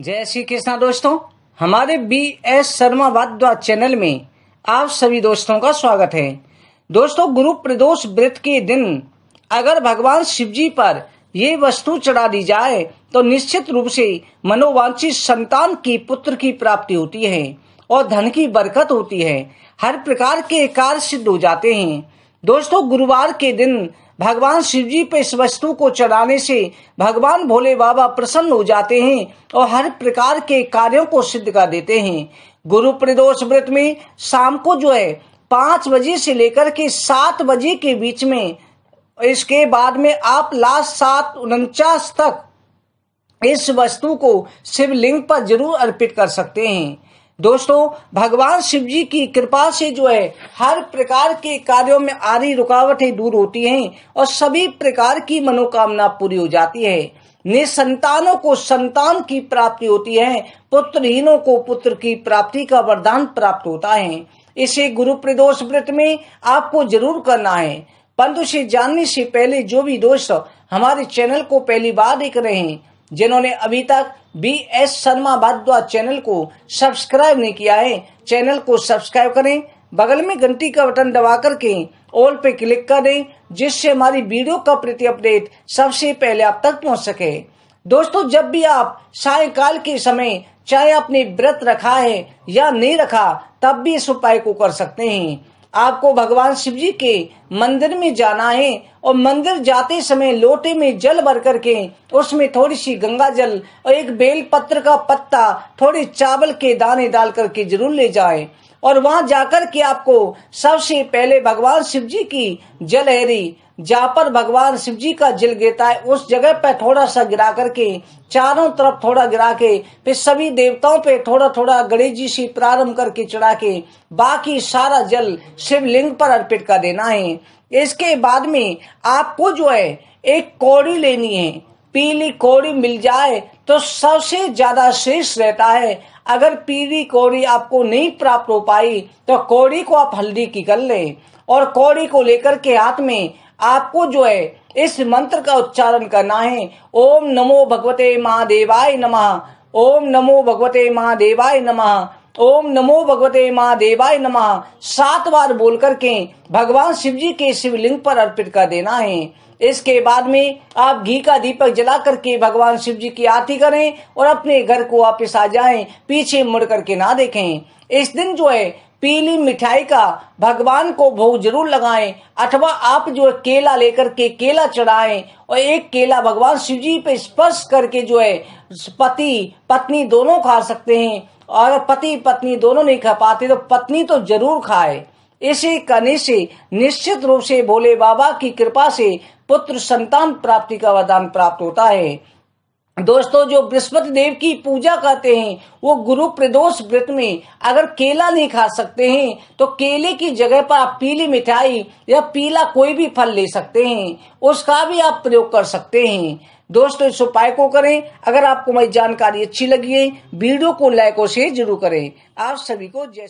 जय श्री कृष्णा दोस्तों हमारे बी एस शर्मा वाद्वा चैनल में आप सभी दोस्तों का स्वागत है दोस्तों गुरु प्रदोष व्रत के दिन अगर भगवान शिव जी पर ये वस्तु चढ़ा दी जाए तो निश्चित रूप से मनोवांछित संतान की पुत्र की प्राप्ति होती है और धन की बरकत होती है हर प्रकार के कार्य सिद्ध हो जाते हैं दोस्तों गुरुवार के दिन भगवान शिव जी पे इस वस्तु को चढ़ाने से भगवान भोले बाबा प्रसन्न हो जाते हैं और हर प्रकार के कार्यों को सिद्ध कर देते हैं गुरु प्रदोष व्रत में शाम को जो है पाँच बजे से लेकर के सात बजे के बीच में इसके बाद में आप लास्ट सात उनचास तक इस वस्तु को शिवलिंग पर जरूर अर्पित कर सकते हैं दोस्तों भगवान शिव जी की कृपा से जो है हर प्रकार के कार्यों में आ रही रुकावटें दूर होती हैं और सभी प्रकार की मनोकामना पूरी हो जाती है निसंतानों को संतान की प्राप्ति होती है पुत्रहीनों को पुत्र की प्राप्ति का वरदान प्राप्त होता है इसे गुरु प्रदोष व्रत में आपको जरूर करना है परंतु इसे जानने से पहले जो भी दोस्त हमारे चैनल को पहली बार देख रहे हैं जिन्होंने अभी तक B S Sharma Bhardwaj channel को सब्सक्राइब नहीं किया है चैनल को सब्सक्राइब करें बगल में घंटी का बटन दबा करके ऑल पे क्लिक करें जिससे हमारी वीडियो का प्रति अपडेट सबसे पहले आप तक पहुंच सके दोस्तों जब भी आप सायकाल के समय चाहे आपने व्रत रखा है या नहीं रखा तब भी इस उपाय को कर सकते हैं आपको भगवान शिव जी के मंदिर में जाना है और मंदिर जाते समय लोटे में जल भर करके उसमें थोड़ी सी गंगा जल और एक बेल पत्र का पत्ता थोड़े चावल के दाने डाल करके जरूर ले जाए और वहां जाकर के आपको सबसे पहले भगवान शिव जी की जलहरी जहाँ पर भगवान शिव जी का जल गिरता है उस जगह पर थोड़ा सा गिरा करके चारों तरफ थोड़ा गिरा के फिर सभी देवताओं पे थोड़ा थोड़ा गणेश जी से प्रारंभ करके चढ़ा के बाकी सारा जल शिवलिंग पर अर्पित कर देना है इसके बाद में आपको जो है एक कौड़ी लेनी है पीली कौड़ी मिल जाए तो सबसे ज्यादा शेष रहता है अगर पीली कौड़ी आपको नहीं प्राप्त हो पाई तो कौड़ी को आप हल्दी की कर ले और कौड़ी को लेकर के हाथ में आपको जो है इस मंत्र का उच्चारण करना है ओम नमो भगवते महादेवाय नमः ओम नमो भगवते महादेवाय नमः ओम नमो भगवते महादेवाय नमः सात बार बोल करके भगवान शिव जी के शिवलिंग पर अर्पित कर देना है इसके बाद में आप घी का दीपक जला करके भगवान शिव जी की आरती करें और अपने घर को वापस आ जाएं पीछे मुड़ करके ना देखें इस दिन जो है पीली मिठाई का भगवान को भोग जरूर लगाएं अथवा आप जो है केला लेकर के केला चढ़ाएं और एक केला भगवान शिव जी पे स्पर्श करके जो है पति पत्नी दोनों खा सकते हैं और अगर पति पत्नी दोनों नहीं खा पाते तो पत्नी तो जरूर खाए इसे करने से निश्चित रूप से भोले बाबा की कृपा से पुत्र संतान प्राप्ति का वरदान प्राप्त होता है दोस्तों जो बृहस्पति देव की पूजा करते हैं वो गुरु प्रदोष व्रत में अगर केला नहीं खा सकते हैं तो केले की जगह पर आप पीली मिठाई या पीला कोई भी फल ले सकते हैं उसका भी आप प्रयोग कर सकते हैं दोस्तों इस उपाय को करें अगर आपको मेरी जानकारी अच्छी लगी है वीडियो को लाइक और शेयर जरूर करें आप सभी को जय